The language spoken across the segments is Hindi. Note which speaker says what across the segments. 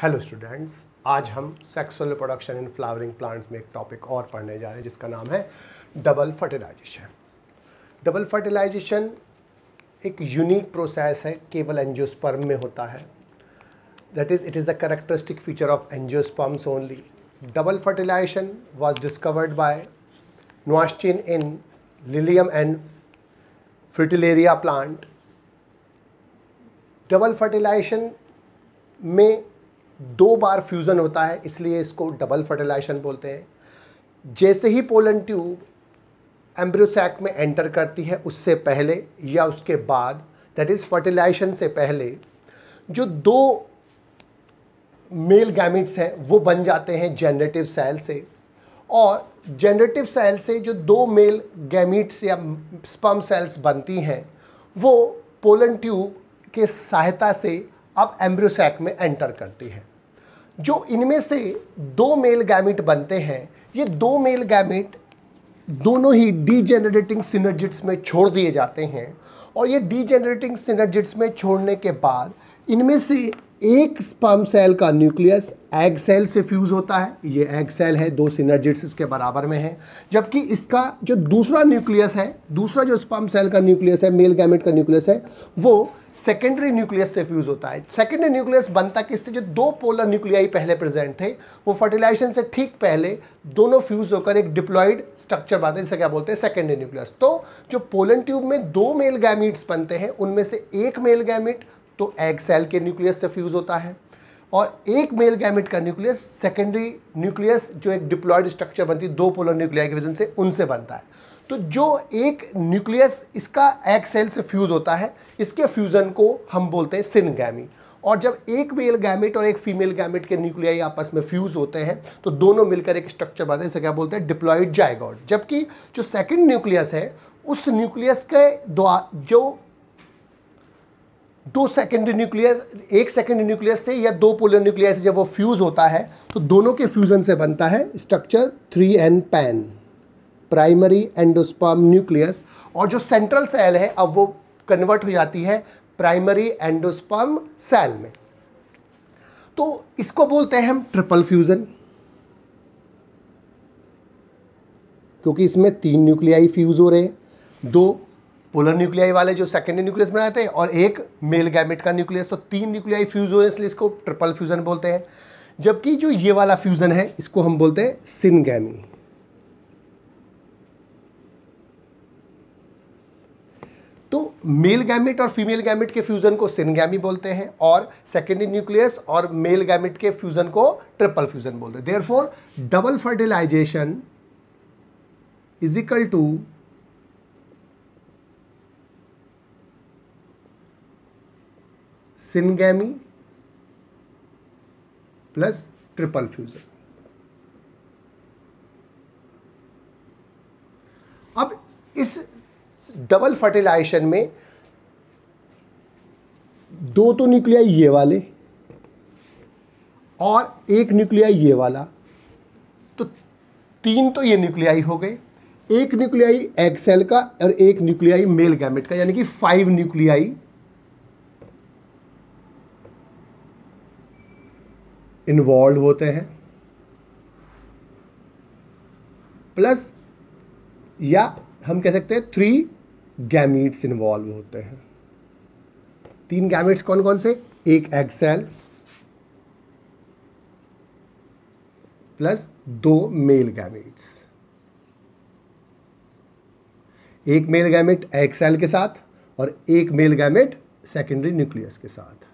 Speaker 1: हेलो स्टूडेंट्स आज हम sexual reproduction in flowering plants में एक टॉपिक और पढ़ने जा रहे हैं जिसका नाम है डबल फर्टिलाइजेशन डबल फर्टिलाइजेशन एक यूनिक प्रोसेस है केवल एनजियोस्पर्म में होता है that is it is the characteristic feature of angiosperms only double fertilisation was discovered by Nawaschin in Lilium and Fritillaria plant double fertilisation में दो बार फ्यूज़न होता है इसलिए इसको डबल फर्टिलाइजेशन बोलते हैं जैसे ही पोलन ट्यूब एम्ब्रोसैक में एंटर करती है उससे पहले या उसके बाद दैट इज़ फर्टिलाइजेशन से पहले जो दो मेल गैमिट्स हैं वो बन जाते हैं जेनरेटिव सेल से और जेनरेटिव सेल से जो दो मेल गैमिट्स या स्पम सेल्स बनती हैं वो पोलन ट्यूब के सहायता से अब एम्ब्रोसैक में एंटर करती है जो इनमें से दो मेल गैमिट बनते हैं ये दो मेल गैमिट दोनों ही डीजेनरेटिंग सिनर्जिट्स में छोड़ दिए जाते हैं और ये डीजेनरेटिंग सिनर्जिट्स में छोड़ने के बाद इनमें से एक स्पम सेल का न्यूक्लियस एग सेल से फ्यूज़ होता है ये एग सेल है दो सिनर्जिट्स इसके बराबर में है जबकि इसका जो दूसरा न्यूक्लियस है दूसरा जो स्पम सेल का न्यूक्लियस है मेल गैमेट का न्यूक्लियस है वो सेकेंडरी न्यूक्लियस से फ्यूज़ होता है सेकेंडरी न्यूक्लियस बनता किससे जो दो पोलर न्यूक्लियाई पहले प्रेजेंट थे वो फर्टिलाइजेशन से ठीक पहले दोनों फ्यूज़ होकर एक डिप्लॉइड स्ट्रक्चर बनाते हैं जिसे क्या बोलते हैं सेकेंडरी न्यूक्लियस तो जो पोलन ट्यूब में दो मेल गैमिट्स बनते हैं उनमें से एक मेल गैमिट तो एग सेल के न्यूक्लियस से फ्यूज़ होता है और एक मेल गैमेट का न्यूक्लियस सेकेंडरी न्यूक्लियस जो एक डिप्लॉयड स्ट्रक्चर बनती है दो पोलर न्यूक्लिया के वजन से उनसे बनता है तो जो एक न्यूक्लियस इसका एग सेल से फ्यूज़ होता है इसके फ्यूज़न को हम बोलते हैं सिनगैमी और जब एक मेल गैमेट और एक फीमेल गैमेट के न्यूक्लियाई आपस में फ्यूज़ होते हैं तो दोनों मिलकर एक स्ट्रक्चर बनाते हैं इसे क्या बोलते हैं डिप्लॉयड जायगॉड जबकि जो सेकंड न्यूक्लियस है उस न्यूक्लियस के द्वारा जो दो सेकेंडरी न्यूक्लियस एक सेकेंडरी न्यूक्लियस से या दो पोलर न्यूक्लियस जब वो फ्यूज़ होता है तो दोनों के फ्यूज़न से बनता है structure three N PEN primary endosperm nucleus और जो सेंट्रल सेल है अब वो कन्वर्ट हो जाती है प्राइमरी एंडोस्पर्म सेल में तो इसको बोलते हैं हम ट्रिपल फ्यूज़न क्योंकि इसमें तीन न्यूक्लियाई फ्यूज़ हो रहे हैं दो पोलर न्यूक्लियाई वाले जो सेकेंडरी न्यूक्लियस बनाते हैं और एक मेल गैमेट का न्यूक्लियस तो तीन न्यूक्लियाई फ्यूज हुए इसलिए इसको ट्रिपल फ्यूजन बोलते हैं जबकि जो ये वाला फ्यूजन है इसको हम बोलते हैं सिनगैमी तो मेल गैमिट और फीमेल गैमिट के फ्यूजन को सिनगैमी बोलते हैं और सेकेंडरी न्यूक्लियस और मेल गैमिट के फ्यूजन को ट्रिपल फ्यूजन बोलते हैं therefore double fertilisation is equal to syngamy plus triple fusion अब इस डबल फर्टिलाइजेशन में दो तो न्यूक्लियाई ये वाले और एक न्यूक्लिया ये वाला तो तीन तो ये न्यूक्लियाई हो गए एक न्यूक्लियाई एक्सेल का और एक न्यूक्लियाई मेल गैमेट का यानी कि फाइव न्यूक्लियाई इन्वॉल्व होते हैं प्लस या हम कह सकते हैं थ्री गैमिट्स इन्वॉल्व होते हैं तीन गैमिट्स कौन कौन से एक एग सेल प्लस दो मेल गैमिट्स एक मेल गैमिट एग सेल के साथ और एक मेल गैमिट सेकेंडरी न्यूक्लियस के साथ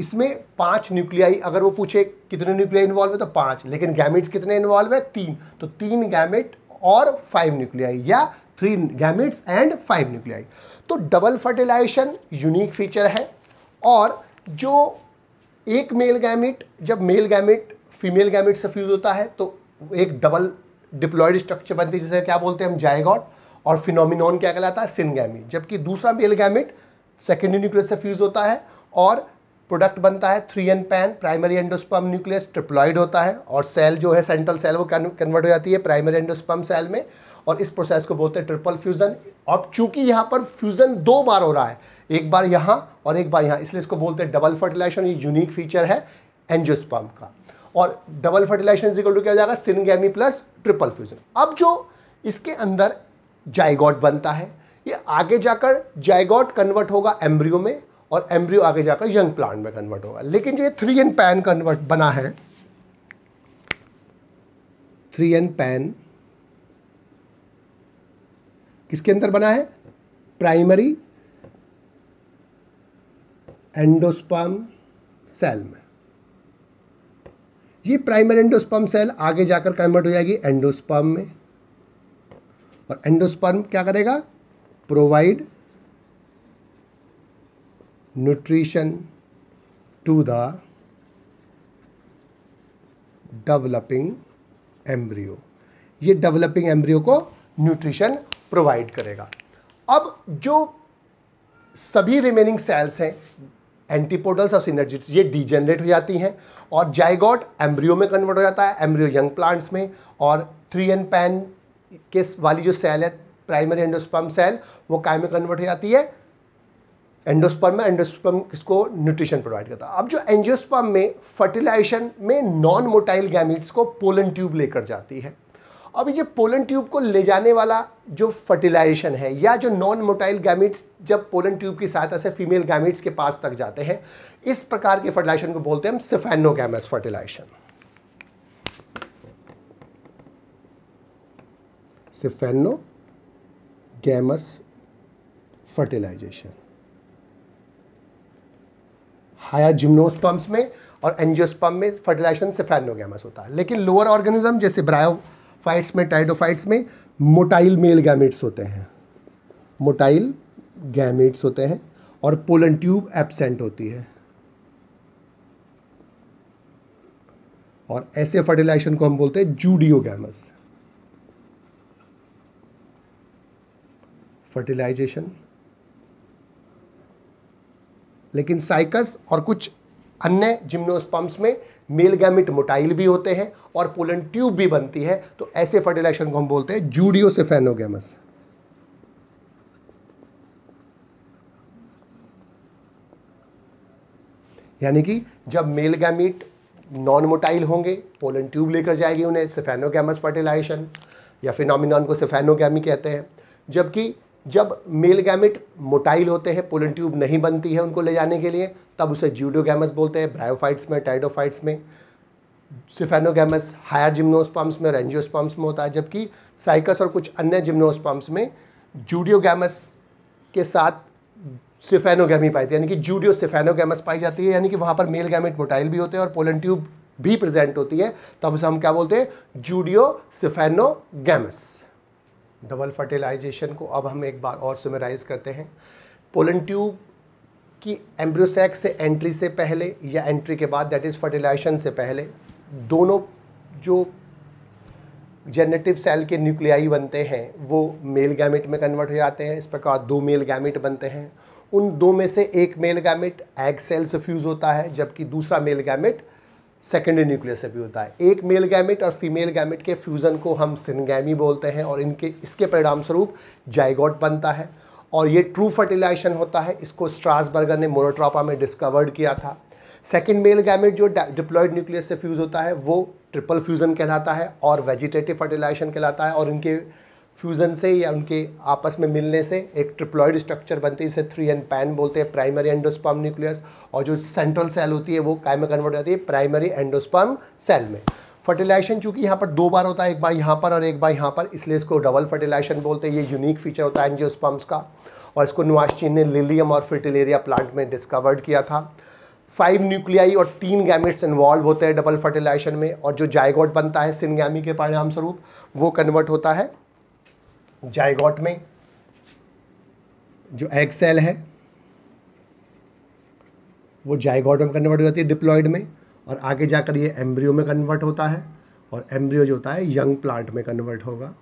Speaker 1: इसमें पांच न्यूक्लियाई अगर वो पूछे कितने न्यूक्लियाई इन्वॉल्व है तो पांच लेकिन गैमेट्स कितने इन्वॉल्व है तीन तो तीन गैमेट और फाइव न्यूक्लियाई या three gametes and five nuclei तो डबल फर्टिलाइजेशन यूनिक फीचर है और जो एक मेल गैमेट जब मेल गैमेट फीमेल गैमेट से फ्यूज होता है तो एक डबल डिप्लॉयड स्ट्रक्चर बनती है जिसे क्या बोलते हैं हम जायगॉट और फिनोमिनॉन क्या कहलाता है सिनगैमी जबकि दूसरा मेल गैमेट सेकेंडरी न्यूक्लियस से फ्यूज होता है और प्रोडक्ट बनता है three N PEN primary endosperm nucleus triploid होता है और सेल जो है सेंट्रल सेल वो कन्वर्ट हो जाती है प्राइमरी एंडोस्पम सेल में और इस प्रोसेस को बोलते हैं ट्रिपल फ्यूज़न अब चूंकि यहाँ पर फ्यूज़न दो बार हो रहा है एक बार यहाँ और एक बार यहाँ इसलिए इसको बोलते हैं डबल फर्टिलाइजेशन ये यूनिक फीचर है एंजियोस्पर्म का और डबल फर्टिलाइजेशन इक्वल टू क्या जाएगा सिनगेमी प्लस ट्रिपल फ्यूज़न अब जो इसके अंदर जाइगॉट बनता है ये आगे जाकर जाइगॉट कन्वर्ट होगा एम्ब्रियो में और एम्ब्रियो आगे जाकर यंग प्लांट में कन्वर्ट होगा लेकिन जो ये थ्री एन पैन कन्वर्ट बना है थ्री एन पैन किसके अंदर बना है प्राइमरी एंडोस्पम सेल में ये प्राइमरी एंडोस्पम सेल आगे जाकर कन्वर्ट हो जाएगी एंडोस्पम में और एंडोस्पर्म क्या करेगा provide nutrition to the developing embryo ये developing embryo को nutrition provide करेगा अब जो सभी remaining cells हैं एंटीपोडल्स और सिनर्जिट्स ये डिजेनरेट हो जाती हैं और जाइगॉट एम्ब्रियो में कन्वर्ट हो जाता है एम्ब्रियो यंग प्लांट्स में और थ्री एन पैन के वाली जो सेल है प्राइमरी एंडोस्पम सेल वो काय में कन्वर्ट हो जाती है एंडोस्पर्म में एंडोस्पर्म किसको न्यूट्रिशन प्रोवाइड करता है अब जो एंजियोस्पर्म में फर्टिलाइजेशन में नॉन मोटाइल गैमिट्स को पोलन ट्यूब लेकर जाती है अब ये पोलन ट्यूब को ले जाने वाला जो फर्टिलाइजेशन है या जो नॉन मोटाइल गैमिट्स जब पोलन ट्यूब की सहायता से फीमेल गैमिट्स के पास तक जाते हैं इस प्रकार के फर्टिलाइजेशन को बोलते हैं हम siphonogamous fertilisation siphonogamous fertilisation higher gymnosperms में और एनजियोस्पम में फर्टिलाइजेशन से सेफेनोगैमस होता है लेकिन लोअर ऑर्गेनिज्म जैसे ब्रायोफाइट्स में टाइडोफाइट्स में मोटाइल मेल गैमेट्स होते हैं मोटाइल गैमेट्स होते हैं और पोलन ट्यूब एबसेंट होती है और ऐसे फर्टिलाइजेशन को हम बोलते हैं जूडियोगैमस फर्टिलाइजेशन लेकिन साइकस और कुछ अन्य जिम्नोस्पम्स में मेल गैमिट मोटाइल भी होते हैं और पोलन ट्यूब भी बनती है तो ऐसे फर्टिलाइजेशन को हम बोलते हैं जूडियो से फेनोगेमस यानी कि जब मेल गैमिट नॉन मोटाइल होंगे पोलन ट्यूब लेकर जाएगी उन्हें सेफेनोगैमस फर्टिलाइजेशन या फिनोमिनॉन को सेफेनोगैमी कहते हैं जबकि जब मेल गैमिट मोटाइल होते हैं पोलन ट्यूब नहीं बनती है उनको ले जाने के लिए तब उसे जूडोगैमस बोलते हैं ब्रायोफाइट्स में टाइडोफाइट्स में सिफेनोगैमस हायर जिम्नोस्पम्स में रेंजियोस्पम्प्स में होता है जबकि साइकस और कुछ अन्य जिम्नोसपम्प्स में जूडियोगैमस के साथ सिफेनोगैमी पाई जाती है यानी कि जूडियो सिफेनोगैमस पाई जाती है यानी कि वहाँ पर मेल गैमिट मोटाइल भी होते हैं और पोलन ट्यूब भी प्रेजेंट होती है तब उसे हम क्या बोलते हैं जूडियो सिफेनोगैमस डबल फर्टिलाइजेशन को अब हम एक बार और सुमराइज़ करते हैं पोलन ट्यूब की एम्ब्रोसैक से एंट्री से पहले या एंट्री के बाद दैट इज़ फर्टिलाइजेशन से पहले दोनों जो जेनेटिव सेल के न्यूक्लियाई बनते हैं वो मेल गैमिट में कन्वर्ट हो जाते हैं इस प्रकार दो मेल गैमिट बनते हैं उन दो में से एक मेल गैमिट एग सेल से फ्यूज़ होता है जबकि दूसरा मेल गैमिट सेकेंडरी न्यूक्लियस से भी होता है एक मेल गैमिट और फीमेल गैमिट के फ्यूज़न को हम सिनगैमी बोलते हैं और इनके इसके परिणाम स्वरूप जाइगॉट बनता है और ये ट्रू फर्टिलाइजेशन होता है इसको स्ट्रासबर्गर ने मोनोट्रॉपा में डिस्कवर्ड किया था सेकेंड मेल गैमिट जो डिप्लॉयड न्यूक्लियस से फ्यूज़ होता है वो ट्रिपल फ्यूज़न कहलाता है और वेजिटेटिव फर्टिलाइजेशन कहलाता है और इनके फ्यूज़न से या उनके आपस में मिलने से एक ट्रिप्लॉयड स्ट्रक्चर बनती है इसे थ्री एंड पैन बोलते हैं प्राइमरी एंडोस्पर्म न्यूक्लियस और जो सेंट्रल सेल होती है वो काय में कन्वर्ट हो जाती है प्राइमरी एंडोस्पर्म सेल में फर्टिलाइजेशन चूंकि यहाँ पर दो बार होता है एक बार यहाँ पर और एक बार यहाँ पर इसलिए इसको डबल फर्टिलाइजेशन बोलते हैं ये यूनिक फीचर होता है एनजियोस्पम्स का और इसको नुआशचीन ने लिलियम और फर्टिलेरिया प्लांट में डिस्कवर्ड किया था फाइव न्यूक्लियाई और तीन गैमेट्स इन्वॉल्व होते हैं डबल फर्टिलाइजेशन में और जो जायगोट बनता है सिनगैमी के परिणाम स्वरूप वो कन्वर्ट होता है जाइगॉट में जो एग सेल है वो जाइगॉट में कन्वर्ट हो जाती है डिप्लॉयड में और आगे जाकर ये एम्ब्रियो में कन्वर्ट होता है और एम्ब्रियो जो होता है यंग प्लांट में कन्वर्ट होगा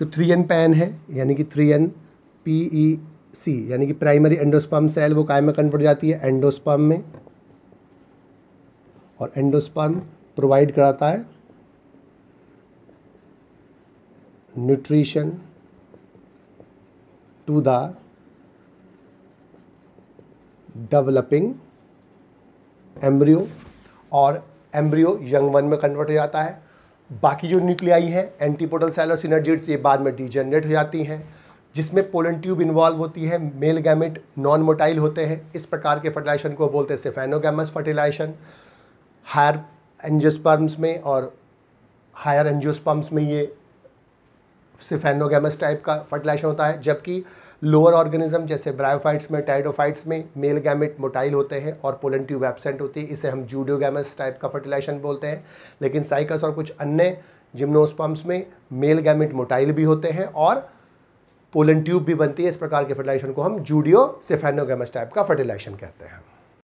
Speaker 1: जो थ्री एन पैन है यानी कि three N P E C यानी कि प्राइमरी एंडोस्पर्म सेल वो काय में कन्वर्ट जाती है एंडोस्पर्म में और एंडोस्पर्म प्रोवाइड कराता है nutrition to the developing embryo और एम्ब्रियो यंग वन में कन्वर्ट हो जाता है बाकी जो न्यूक्लियाई हैं एंटीपोडल सेल और सिनर्जिट्स ये बाद में डिजेनरेट हो जाती हैं जिसमें पोलन ट्यूब इन्वॉल्व होती है मेल गैमेट नॉन मोटाइल होते हैं इस प्रकार के फर्टिलाइजेशन को बोलते हैं सिफेनोगैमस फर्टिलाइजेशन हायर एनजियोस्पर्म्स में और हायर एनजियोस्पर्म्स में ये सिफेनोगेमस टाइप का फर्टिलाइजेशन होता है जबकि लोअर ऑर्गेनिज्म जैसे ब्रायोफाइट्स में टाइडोफाइट्स में मेल गैमेट मोटाइल होते हैं और पोलन ट्यूब एबसेंट होती है इसे हम जूडियोगेमस टाइप का फर्टिलाइजेशन बोलते हैं लेकिन साइकस और कुछ अन्य जिम्नोसपम्प्स में मेल गैमेट मोटाइल भी होते हैं और पोलन ट्यूब भी बनती है इस प्रकार के फर्टिलाइजेशन को हम जूडियो सिफेनोगेमस टाइप का फर्टिलाइजेशन कहते हैं